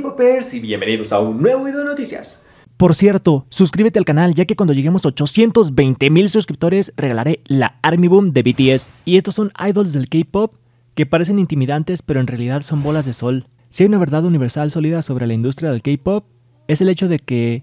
K-Popers y bienvenidos a un nuevo video de noticias. Por cierto, suscríbete al canal ya que cuando lleguemos a 820 mil suscriptores regalaré la Army Boom de BTS. Y estos son idols del K-Pop que parecen intimidantes pero en realidad son bolas de sol. Si hay una verdad universal sólida sobre la industria del K-Pop, es el hecho de que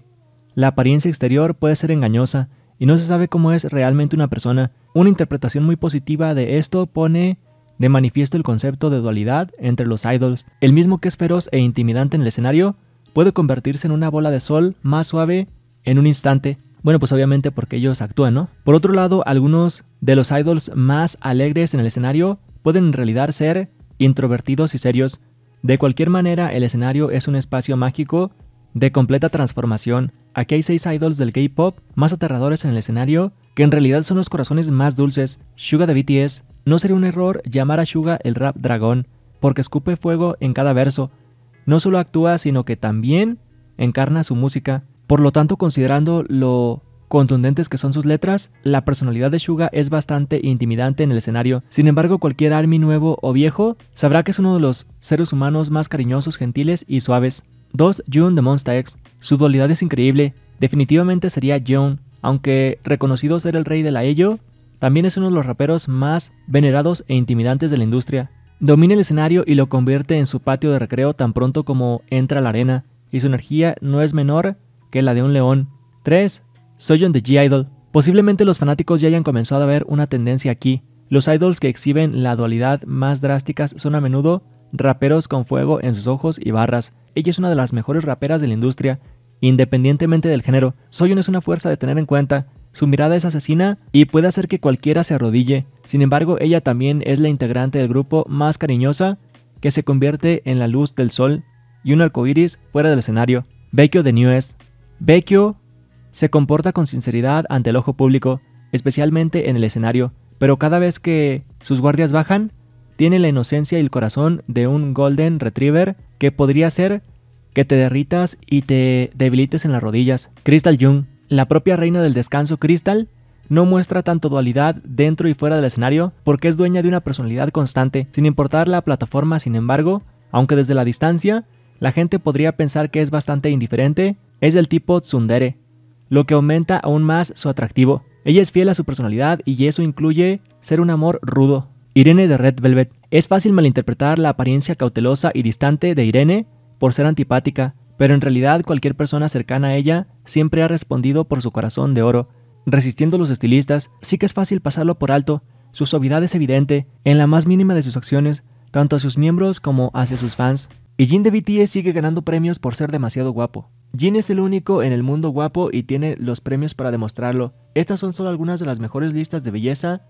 la apariencia exterior puede ser engañosa y no se sabe cómo es realmente una persona. Una interpretación muy positiva de esto pone de manifiesto el concepto de dualidad entre los idols. El mismo que es feroz e intimidante en el escenario, puede convertirse en una bola de sol más suave en un instante. Bueno, pues obviamente porque ellos actúan, ¿no? Por otro lado, algunos de los idols más alegres en el escenario pueden en realidad ser introvertidos y serios. De cualquier manera, el escenario es un espacio mágico de completa transformación. Aquí hay seis idols del K-pop más aterradores en el escenario, que en realidad son los corazones más dulces. Suga de BTS, no sería un error llamar a Suga el rap dragón, porque escupe fuego en cada verso. No solo actúa, sino que también encarna su música. Por lo tanto, considerando lo contundentes que son sus letras, la personalidad de Suga es bastante intimidante en el escenario. Sin embargo, cualquier Army nuevo o viejo sabrá que es uno de los seres humanos más cariñosos, gentiles y suaves. 2. Jun de Monster X. Su dualidad es increíble. Definitivamente sería Jun, aunque reconocido ser el rey de la ello, también es uno de los raperos más venerados e intimidantes de la industria. Domina el escenario y lo convierte en su patio de recreo tan pronto como entra a la arena, y su energía no es menor que la de un león. 3. Soyon de G-Idol. Posiblemente los fanáticos ya hayan comenzado a ver una tendencia aquí. Los idols que exhiben la dualidad más drásticas son a menudo raperos con fuego en sus ojos y barras. Ella es una de las mejores raperas de la industria, independientemente del género. Soyon es una fuerza de tener en cuenta. Su mirada es asesina y puede hacer que cualquiera se arrodille. Sin embargo, ella también es la integrante del grupo más cariñosa que se convierte en la luz del sol y un arco iris fuera del escenario. Vecchio de Newest. Vecchio se comporta con sinceridad ante el ojo público, especialmente en el escenario, pero cada vez que sus guardias bajan, tiene la inocencia y el corazón de un Golden Retriever que podría ser que te derritas y te debilites en las rodillas. Crystal Jung. La propia reina del descanso, Crystal, no muestra tanto dualidad dentro y fuera del escenario porque es dueña de una personalidad constante, sin importar la plataforma, sin embargo, aunque desde la distancia, la gente podría pensar que es bastante indiferente, es del tipo tsundere, lo que aumenta aún más su atractivo. Ella es fiel a su personalidad y eso incluye ser un amor rudo. Irene de Red Velvet. Es fácil malinterpretar la apariencia cautelosa y distante de Irene por ser antipática, pero en realidad cualquier persona cercana a ella siempre ha respondido por su corazón de oro. Resistiendo los estilistas, sí que es fácil pasarlo por alto, su suavidad es evidente en la más mínima de sus acciones, tanto a sus miembros como hacia sus fans. Y Jin de BTS sigue ganando premios por ser demasiado guapo. Jin es el único en el mundo guapo y tiene los premios para demostrarlo. Estas son solo algunas de las mejores listas de belleza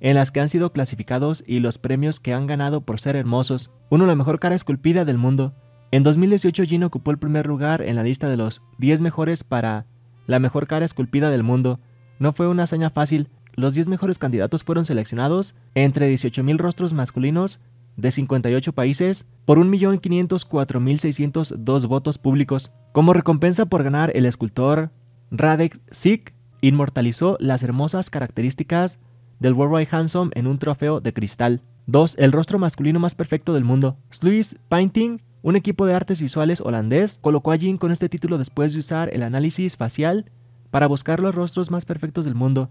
en las que han sido clasificados y los premios que han ganado por ser hermosos. Uno la mejor cara esculpida del mundo, en 2018 Gene ocupó el primer lugar en la lista de los 10 mejores para la mejor cara esculpida del mundo. No fue una hazaña fácil, los 10 mejores candidatos fueron seleccionados entre 18.000 rostros masculinos de 58 países por 1.504.602 votos públicos. Como recompensa por ganar, el escultor Radek Sik inmortalizó las hermosas características del Worldwide Handsome en un trofeo de cristal. 2. El rostro masculino más perfecto del mundo. Sluis Painting un equipo de artes visuales holandés colocó a Jin con este título después de usar el análisis facial para buscar los rostros más perfectos del mundo.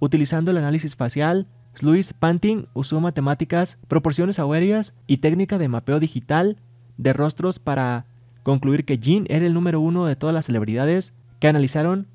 Utilizando el análisis facial, Louis Panting usó matemáticas, proporciones aéreas y técnica de mapeo digital de rostros para concluir que Jean era el número uno de todas las celebridades que analizaron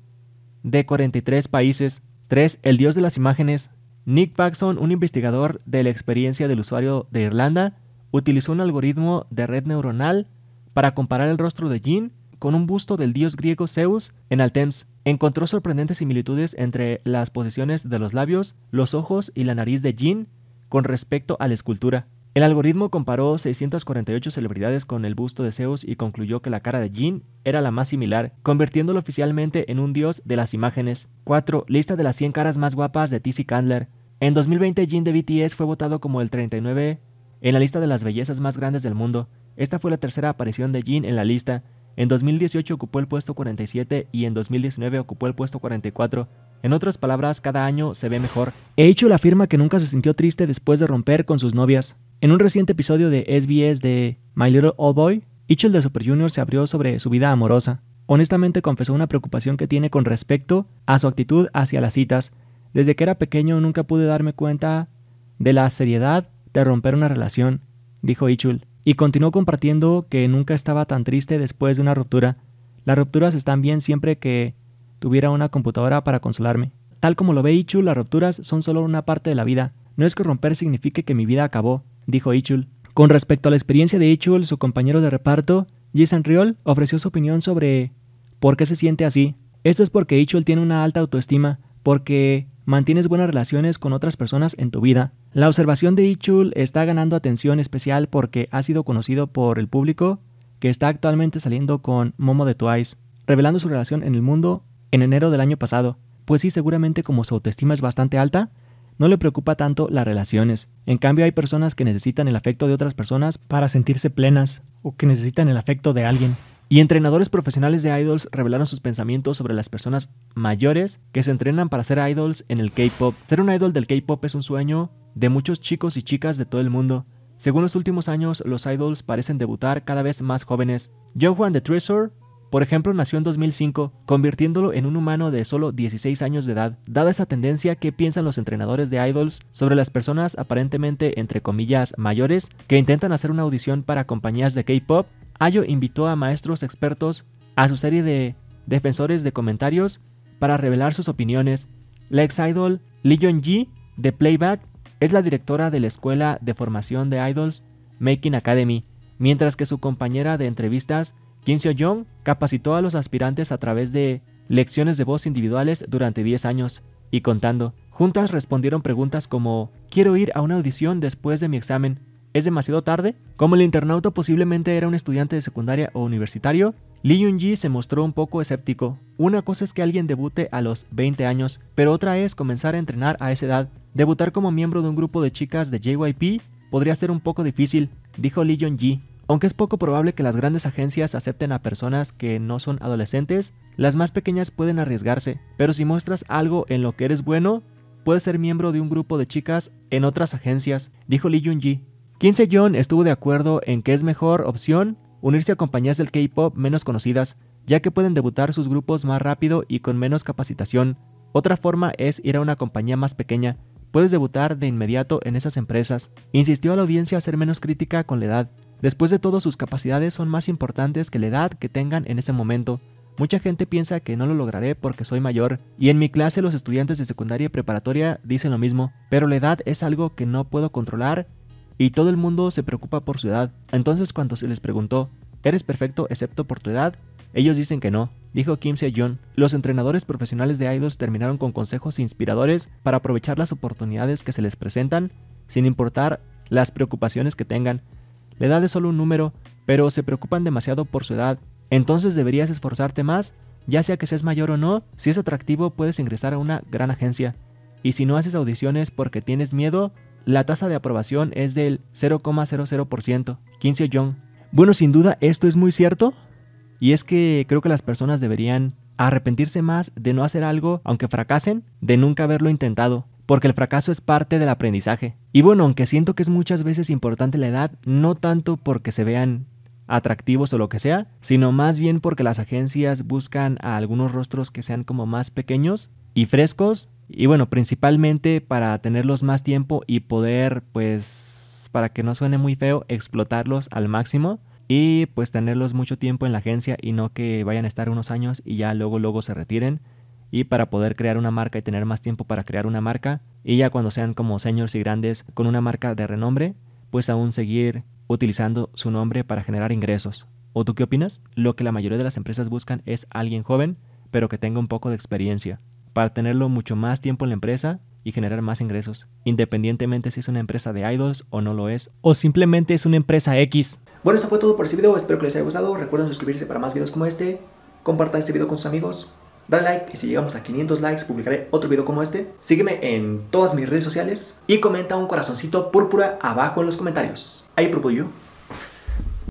de 43 países. 3. El dios de las imágenes. Nick Paxson, un investigador de la experiencia del usuario de Irlanda, utilizó un algoritmo de red neuronal para comparar el rostro de Jin con un busto del dios griego Zeus en Altems. Encontró sorprendentes similitudes entre las posiciones de los labios, los ojos y la nariz de Jin con respecto a la escultura. El algoritmo comparó 648 celebridades con el busto de Zeus y concluyó que la cara de Jin era la más similar, convirtiéndolo oficialmente en un dios de las imágenes. 4. Lista de las 100 caras más guapas de Tizzy Candler. En 2020, Jin de BTS fue votado como el 39 en la lista de las bellezas más grandes del mundo, esta fue la tercera aparición de Jean en la lista. En 2018 ocupó el puesto 47 y en 2019 ocupó el puesto 44. En otras palabras, cada año se ve mejor. He hecho la que nunca se sintió triste después de romper con sus novias. En un reciente episodio de SBS de My Little Old Boy, Ichel de Super Junior se abrió sobre su vida amorosa. Honestamente confesó una preocupación que tiene con respecto a su actitud hacia las citas. Desde que era pequeño nunca pude darme cuenta de la seriedad de romper una relación, dijo Ichul, y continuó compartiendo que nunca estaba tan triste después de una ruptura. Las rupturas están bien siempre que tuviera una computadora para consolarme. Tal como lo ve Ichul, las rupturas son solo una parte de la vida. No es que romper signifique que mi vida acabó, dijo Ichul. Con respecto a la experiencia de Ichul, su compañero de reparto, Jason Riol, ofreció su opinión sobre por qué se siente así. Esto es porque Ichul tiene una alta autoestima, porque mantienes buenas relaciones con otras personas en tu vida. La observación de Ichul está ganando atención especial porque ha sido conocido por el público que está actualmente saliendo con Momo de Twice, revelando su relación en el mundo en enero del año pasado. Pues sí, seguramente como su autoestima es bastante alta, no le preocupa tanto las relaciones. En cambio, hay personas que necesitan el afecto de otras personas para sentirse plenas o que necesitan el afecto de alguien. Y entrenadores profesionales de idols revelaron sus pensamientos sobre las personas mayores que se entrenan para ser idols en el K-pop. Ser un idol del K-pop es un sueño de muchos chicos y chicas de todo el mundo. Según los últimos años, los idols parecen debutar cada vez más jóvenes. John Juan de Treasure, por ejemplo, nació en 2005, convirtiéndolo en un humano de solo 16 años de edad. Dada esa tendencia, ¿qué piensan los entrenadores de idols sobre las personas aparentemente, entre comillas, mayores que intentan hacer una audición para compañías de K-pop Ayo invitó a maestros expertos a su serie de defensores de comentarios para revelar sus opiniones. La ex-idol Lee Jong-ji de Playback es la directora de la escuela de formación de idols Making Academy, mientras que su compañera de entrevistas, Kim Seo-jong, capacitó a los aspirantes a través de lecciones de voz individuales durante 10 años y contando. Juntas respondieron preguntas como, quiero ir a una audición después de mi examen, ¿Es demasiado tarde? Como el internauta posiblemente era un estudiante de secundaria o universitario, Lee Yun-ji se mostró un poco escéptico. Una cosa es que alguien debute a los 20 años, pero otra es comenzar a entrenar a esa edad. Debutar como miembro de un grupo de chicas de JYP podría ser un poco difícil, dijo Lee Yun-ji. Aunque es poco probable que las grandes agencias acepten a personas que no son adolescentes, las más pequeñas pueden arriesgarse, pero si muestras algo en lo que eres bueno, puedes ser miembro de un grupo de chicas en otras agencias, dijo Lee Yun-ji. Quince John estuvo de acuerdo en que es mejor opción unirse a compañías del K-pop menos conocidas, ya que pueden debutar sus grupos más rápido y con menos capacitación. Otra forma es ir a una compañía más pequeña, puedes debutar de inmediato en esas empresas. Insistió a la audiencia a ser menos crítica con la edad. Después de todo, sus capacidades son más importantes que la edad que tengan en ese momento. Mucha gente piensa que no lo lograré porque soy mayor, y en mi clase los estudiantes de secundaria y preparatoria dicen lo mismo, pero la edad es algo que no puedo controlar y todo el mundo se preocupa por su edad. Entonces cuando se les preguntó, ¿eres perfecto excepto por tu edad? Ellos dicen que no, dijo Kim se jun Los entrenadores profesionales de idols terminaron con consejos inspiradores para aprovechar las oportunidades que se les presentan, sin importar las preocupaciones que tengan. La edad es solo un número, pero se preocupan demasiado por su edad. Entonces deberías esforzarte más, ya sea que seas mayor o no, si es atractivo puedes ingresar a una gran agencia. Y si no haces audiciones porque tienes miedo, la tasa de aprobación es del 0,00%, 15 Young. Bueno, sin duda esto es muy cierto. Y es que creo que las personas deberían arrepentirse más de no hacer algo, aunque fracasen, de nunca haberlo intentado, porque el fracaso es parte del aprendizaje. Y bueno, aunque siento que es muchas veces importante la edad, no tanto porque se vean atractivos o lo que sea, sino más bien porque las agencias buscan a algunos rostros que sean como más pequeños y frescos y bueno, principalmente para tenerlos más tiempo y poder, pues, para que no suene muy feo, explotarlos al máximo y pues tenerlos mucho tiempo en la agencia y no que vayan a estar unos años y ya luego luego se retiren y para poder crear una marca y tener más tiempo para crear una marca y ya cuando sean como señores y grandes con una marca de renombre, pues aún seguir utilizando su nombre para generar ingresos. ¿O tú qué opinas? Lo que la mayoría de las empresas buscan es alguien joven, pero que tenga un poco de experiencia para tenerlo mucho más tiempo en la empresa y generar más ingresos, independientemente si es una empresa de idols o no lo es, o simplemente es una empresa X. Bueno, esto fue todo por este video, espero que les haya gustado, recuerden suscribirse para más videos como este, compartan este video con sus amigos, dale like y si llegamos a 500 likes publicaré otro video como este, sígueme en todas mis redes sociales y comenta un corazoncito púrpura abajo en los comentarios. Ahí propongo yo.